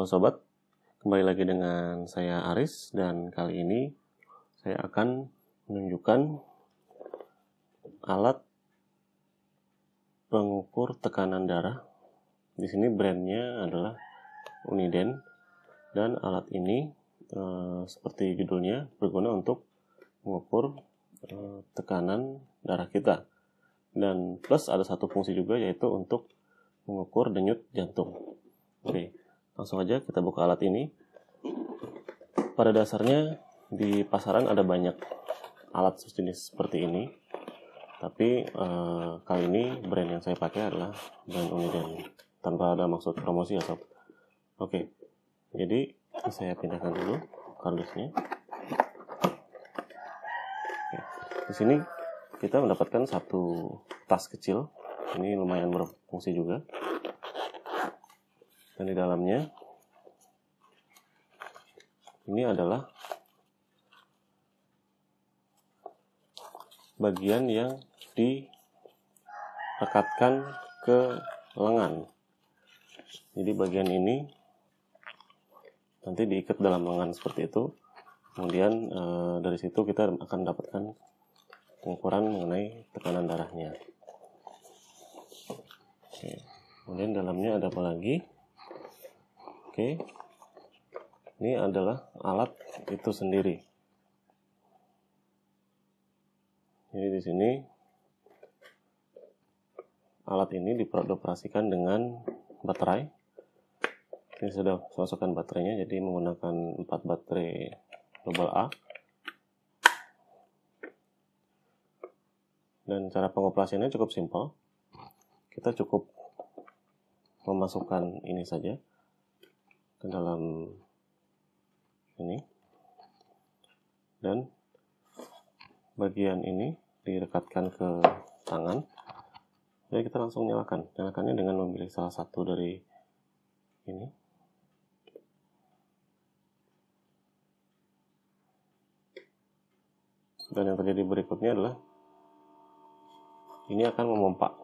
Halo sobat, kembali lagi dengan saya Aris dan kali ini saya akan menunjukkan alat pengukur tekanan darah. Di sini brandnya adalah Uniden dan alat ini e, seperti judulnya berguna untuk mengukur e, tekanan darah kita. Dan plus ada satu fungsi juga yaitu untuk mengukur denyut jantung. Oke. Okay. Langsung aja kita buka alat ini. Pada dasarnya di pasaran ada banyak alat sejenis seperti ini. Tapi eh, kali ini brand yang saya pakai adalah brand Uniden tanpa ada maksud promosi ya sob. Oke. Jadi saya pindahkan dulu kardusnya. Oke. Di sini kita mendapatkan satu tas kecil. Ini lumayan berfungsi juga dan di dalamnya ini adalah bagian yang direkatkan ke lengan jadi bagian ini nanti diikat dalam lengan seperti itu kemudian e, dari situ kita akan dapatkan pengukuran mengenai tekanan darahnya Oke. kemudian dalamnya ada apa lagi Oke. Okay. Ini adalah alat itu sendiri. Jadi di sini alat ini dioperasikan dengan baterai. Ini sudah masukkan baterainya, jadi menggunakan 4 baterai global A. Dan cara pengoperasiannya cukup simpel. Kita cukup memasukkan ini saja ke dalam ini dan bagian ini direkatkan ke tangan jadi kita langsung nyalakan nyalakannya dengan memilih salah satu dari ini dan yang terjadi berikutnya adalah ini akan memompa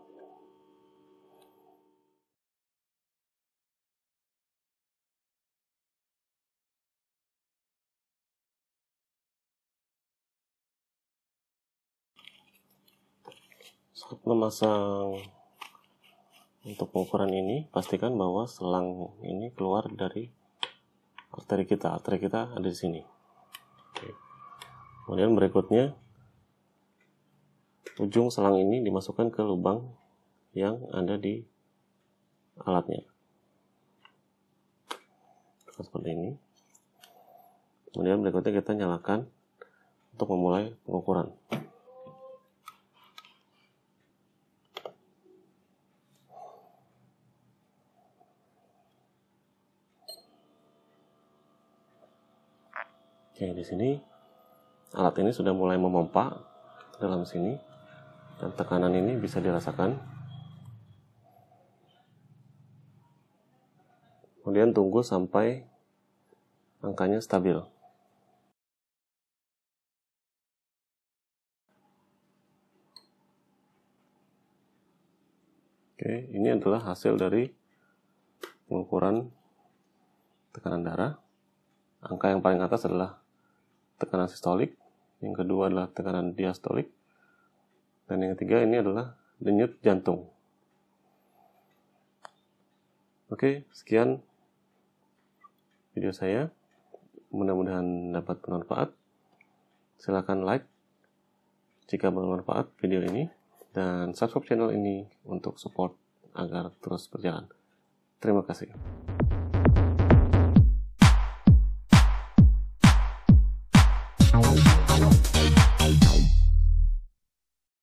Saat memasang untuk pengukuran ini, pastikan bahwa selang ini keluar dari arteri kita. Arteri kita ada di sini. Oke. Kemudian berikutnya, ujung selang ini dimasukkan ke lubang yang ada di alatnya. Seperti ini. Kemudian berikutnya kita nyalakan untuk memulai pengukuran. Oke, di sini alat ini sudah mulai memompa dalam sini dan tekanan ini bisa dirasakan. Kemudian tunggu sampai angkanya stabil. Oke, ini adalah hasil dari pengukuran tekanan darah. Angka yang paling atas adalah tekanan sistolik, yang kedua adalah tekanan diastolik, dan yang ketiga ini adalah denyut jantung. Oke, sekian video saya. Mudah-mudahan dapat bermanfaat. Silahkan like jika bermanfaat video ini dan subscribe channel ini untuk support agar terus berjalan. Terima kasih.